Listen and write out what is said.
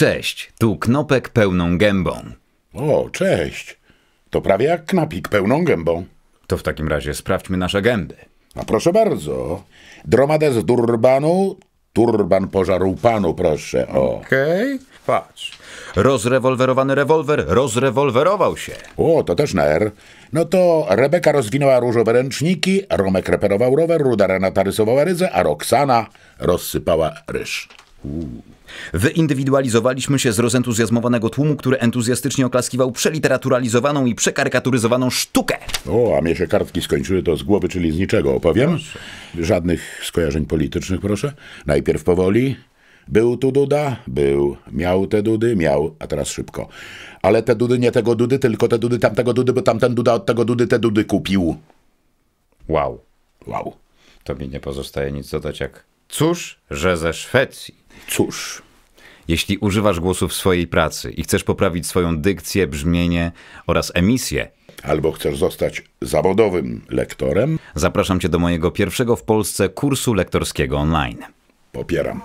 Cześć, tu Knopek pełną gębą. O, cześć. To prawie jak knapik pełną gębą. To w takim razie sprawdźmy nasze gęby. A no, proszę bardzo. Dromadę z Durbanu, turban pożarł panu, proszę. O. Okej, okay. patrz. Rozrewolwerowany rewolwer rozrewolwerował się. O, to też na R. No to Rebeka rozwinęła różowe ręczniki, Romek reperował rower, Ruda Renata rysowała ryzę, a Roxana rozsypała ryż. Wyindywidualizowaliśmy się z rozentuzjazmowanego tłumu, który entuzjastycznie oklaskiwał przeliteraturalizowaną i przekarykaturyzowaną sztukę. O, a mnie się kartki skończyły to z głowy, czyli z niczego opowiem. Żadnych skojarzeń politycznych, proszę. Najpierw powoli. Był tu Duda, był, miał te Dudy, miał, a teraz szybko. Ale te Dudy nie tego Dudy, tylko te Dudy tamtego Dudy, bo tamten Duda od tego Dudy te Dudy kupił. Wow. Wow. mi nie pozostaje nic dodać jak cóż, że ze Szwecji. Cóż. Jeśli używasz głosu w swojej pracy i chcesz poprawić swoją dykcję, brzmienie oraz emisję, albo chcesz zostać zawodowym lektorem, zapraszam Cię do mojego pierwszego w Polsce kursu lektorskiego online. Popieram.